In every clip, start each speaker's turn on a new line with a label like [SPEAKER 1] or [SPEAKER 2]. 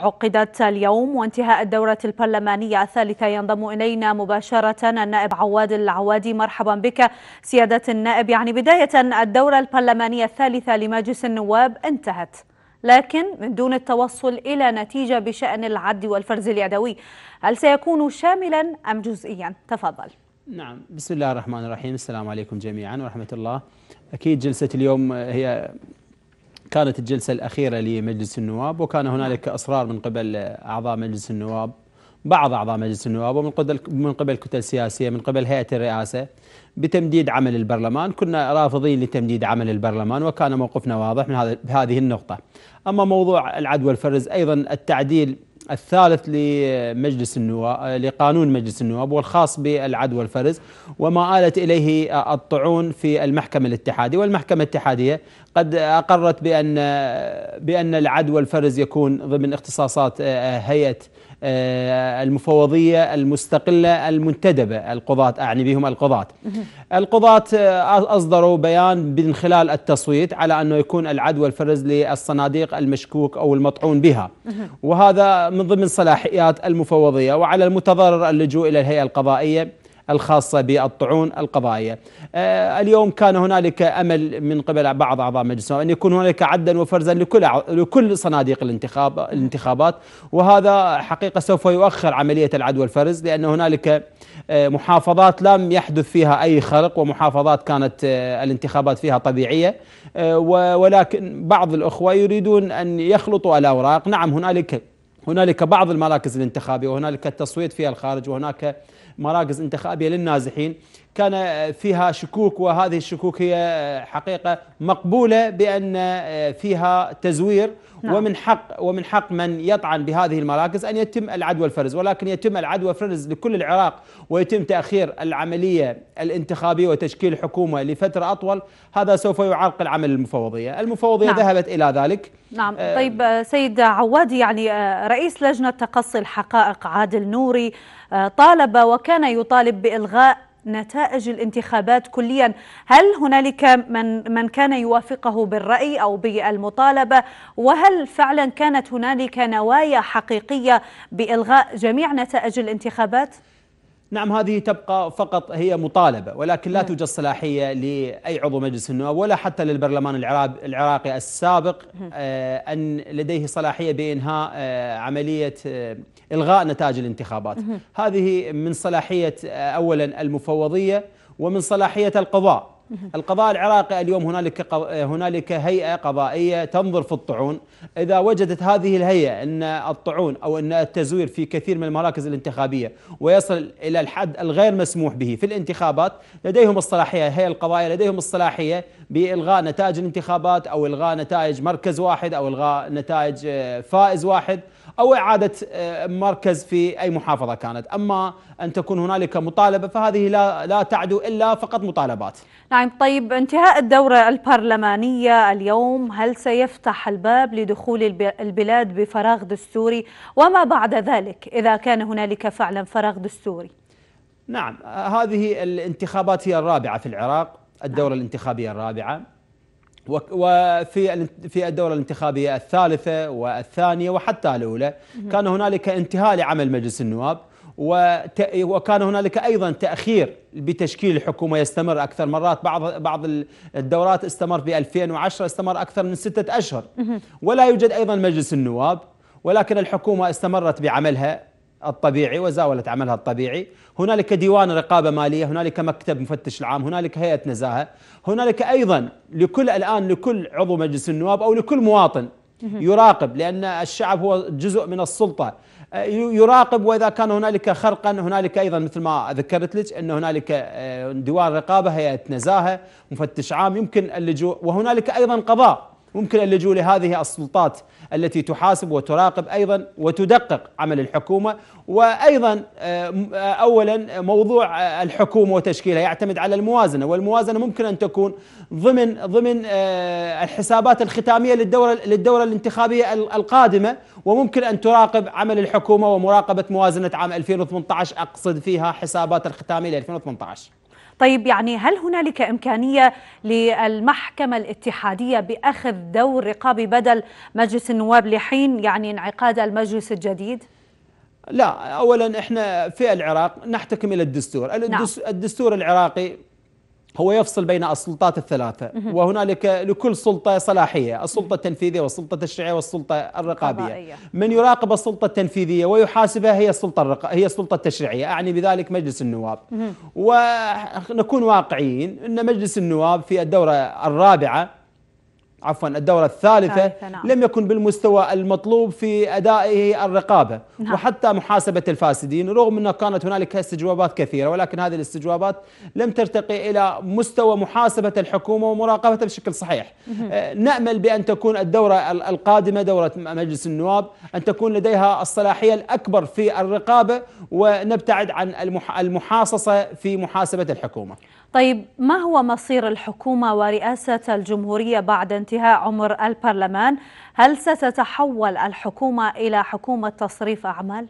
[SPEAKER 1] عقدت اليوم وانتهاء الدورة البرلمانية الثالثة ينضم إلينا مباشرة النائب عواد العوادي مرحبا بك سيادة النائب يعني بداية الدورة البرلمانية الثالثة لمجلس النواب انتهت لكن من دون التوصل إلى نتيجة بشأن العد والفرز اليدوي هل سيكون شاملا أم جزئيا تفضل
[SPEAKER 2] نعم بسم الله الرحمن الرحيم السلام عليكم جميعا ورحمة الله أكيد جلسة اليوم هي كانت الجلسة الأخيرة لمجلس النواب وكان هنالك إصرار من قبل أعضاء مجلس النواب بعض أعضاء مجلس النواب ومن قبل من قبل كتل سياسية من قبل هيئة الرئاسة بتمديد عمل البرلمان كنا رافضين لتمديد عمل البرلمان وكان موقفنا واضح من هذه النقطة أما موضوع العدوى الفرز أيضا التعديل الثالث لمجلس النواب لقانون مجلس النواب والخاص بالعدوى والفرز وما آلت إليه الطعون في المحكمة الاتحادية والمحكمة الاتحادية قد أقرت بأن بأن العدوى والفرز يكون ضمن اختصاصات آه، هيئة آه، المفوضية المستقلة المنتدبة القضاة أعني بهم القضاة القضاة آه، أصدروا بيان من خلال التصويت على أنه يكون العدوى الفرز للصناديق المشكوك أو المطعون بها وهذا من ضمن صلاحيات المفوضية وعلى المتضرر اللجوء إلى الهيئة القضائية الخاصة بالطعون القضائية آه، اليوم كان هنالك أمل من قبل بعض أعضاء مجلس أن يكون هنالك عدا وفرزا لكل لكل صناديق الانتخاب الانتخابات وهذا حقيقة سوف يؤخر عملية العد والفرز لأن هنالك آه، محافظات لم يحدث فيها أي خرق ومحافظات كانت آه، الانتخابات فيها طبيعية ولكن بعض الأخوة يريدون أن يخلطوا الأوراق نعم هنالك هنالك بعض المراكز الانتخابية وهنالك التصويت فيها الخارج وهناك مراكز انتخابية للنازحين كان فيها شكوك وهذه الشكوك هي حقيقة مقبولة بأن فيها تزوير نعم. ومن حق ومن حق من يطعن بهذه المراكز أن يتم العدوى الفرز ولكن يتم العدوى الفرز لكل العراق ويتم تأخير العملية الانتخابية وتشكيل حكومة لفترة أطول هذا سوف يعرقل عمل المفوضية المفوضية نعم. ذهبت إلى ذلك
[SPEAKER 1] نعم آه طيب سيد عواد يعني آه، رئيس لجنة تقصي الحقائق عادل نوري آه، طالب وكان يطالب بإلغاء نتائج الانتخابات كليا هل هنالك من من كان يوافقه بالرأي أو بالمطالبة وهل فعلا كانت هنالك نوايا حقيقية بإلغاء جميع نتائج الانتخابات؟
[SPEAKER 2] نعم هذه تبقى فقط هي مطالبة ولكن لا نعم. توجد صلاحية لأي عضو مجلس النواب ولا حتى للبرلمان العراقي السابق نعم. آه، أن لديه صلاحية بإنهاء آه، عملية آه، إلغاء نتائج الانتخابات هذه من صلاحية أولا المفوضية ومن صلاحية القضاء القضاء العراقي اليوم هنالك هنالك هيئه قضائيه تنظر في الطعون، اذا وجدت هذه الهيئه ان الطعون او ان التزوير في كثير من المراكز الانتخابيه ويصل الى الحد الغير مسموح به في الانتخابات، لديهم الصلاحيه الهيئه القضائيه لديهم الصلاحيه بالغاء نتائج الانتخابات او الغاء نتائج مركز واحد او الغاء نتائج آه، فائز واحد او اعاده آه، مركز في اي محافظه كانت، اما ان تكون هنالك مطالبه فهذه لا لا تعدو الا فقط مطالبات.
[SPEAKER 1] نعم طيب انتهاء الدوره البرلمانيه اليوم هل سيفتح الباب لدخول البلاد بفراغ دستوري وما بعد ذلك اذا كان هنالك فعلا فراغ دستوري؟
[SPEAKER 2] نعم آه، هذه الانتخابات هي الرابعه في العراق الدورة نعم. الانتخابية الرابعة وفي في الدورة الانتخابية الثالثة والثانية وحتى الأولى كان هنالك انتهاء لعمل مجلس النواب وكان هنالك ايضا تاخير بتشكيل الحكومه يستمر اكثر مرات بعض بعض الدورات استمر في 2010 استمر اكثر من سته اشهر ولا يوجد ايضا مجلس النواب ولكن الحكومه استمرت بعملها الطبيعي وزاولت عملها الطبيعي هنالك ديوان رقابة مالية هنالك مكتب مفتش العام هنالك هيئة نزاهة هنالك أيضا لكل الآن لكل عضو مجلس النواب أو لكل مواطن يراقب لأن الشعب هو جزء من السلطة يراقب وإذا كان هنالك خرقا هنالك أيضا مثل ما ذكرت لك أن هنالك آه، ديوان رقابة هيئة نزاهة مفتش عام يمكن اللجوء وهنالك أيضا قضاء ممكن اللجوء لهذه السلطات التي تحاسب وتراقب أيضا وتدقق عمل الحكومة وأيضا آه، أولا موضوع آه، الحكومة وتشكيلها يعتمد على الموازنة والموازنة ممكن أن تكون ضمن ضمن آه، الحسابات الختامية للدورة للدورة الانتخابية القادمة وممكن أن تراقب عمل الحكومة ومراقبة موازنة عام 2018 أقصد فيها حسابات الختامية ل 2018
[SPEAKER 1] طيب يعني هل هنالك إمكانية للمحكمة الاتحادية بأخذ دور رقابي بدل مجلس النواب لحين يعني انعقاد المجلس الجديد؟
[SPEAKER 2] لا اولا احنا في العراق نحتكم الى الدستور الدستور نعم. الدستور العراقي هو يفصل بين السلطات الثلاثة وهنالك لكل سلطة صلاحية السلطة التنفيذية والسلطة التشريعية والسلطة الرقابية من يراقب السلطة التنفيذية ويحاسبها هي السلطة الرق... هي السلطة التشريعية أعني بذلك مجلس النواب ونكون واقعيين أن مجلس النواب في الدورة الرابعة عفوا الدورة الثالثة نعم. لم يكن بالمستوى المطلوب في أدائه الرقابة نعم. وحتى محاسبة الفاسدين رغم أنه كانت هنالك استجوابات كثيرة ولكن هذه الاستجوابات لم ترتقي إلى مستوى محاسبة الحكومة ومراقبتها بشكل صحيح مم. أه، نأمل بأن تكون الدورة القادمة دورة مجلس النواب أن تكون لديها الصلاحية الأكبر في الرقابة ونبتعد عن المحاصصة في محاسبة الحكومة
[SPEAKER 1] طيب ما هو مصير الحكومة ورئاسة الجمهورية بعد انتهاء عمر البرلمان؟ هل ستتحول الحكومة إلى حكومة تصريف أعمال؟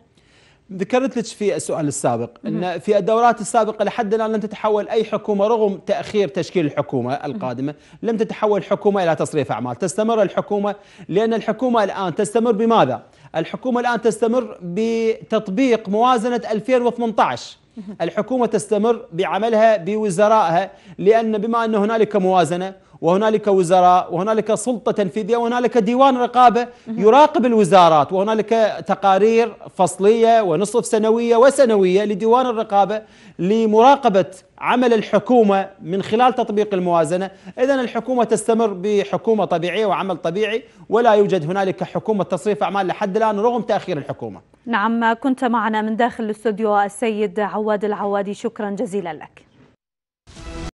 [SPEAKER 2] ذكرت لك في السؤال السابق ان في الدورات السابقه لحد الان لم تتحول اي حكومه رغم تاخير تشكيل الحكومه القادمه لم تتحول حكومه الى تصريف اعمال، تستمر الحكومه لان الحكومه الان تستمر بماذا؟ الحكومه الان تستمر بتطبيق موازنه 2018 الحكومة تستمر بعملها بوزرائها لأن بما أن هنالك موازنة وهنالك وزراء وهنالك سلطة تنفيذية وهنالك ديوان رقابة يراقب الوزارات وهنالك تقارير فصلية ونصف سنوية وسنوية لديوان الرقابة لمراقبة عمل الحكومة من خلال تطبيق الموازنة إذا الحكومة تستمر بحكومة طبيعية وعمل طبيعي ولا يوجد هنالك حكومة تصريف أعمال لحد الآن رغم تأخير الحكومة
[SPEAKER 1] نعم كنت معنا من داخل الاستوديو السيد عواد العوادي شكرا جزيلا لك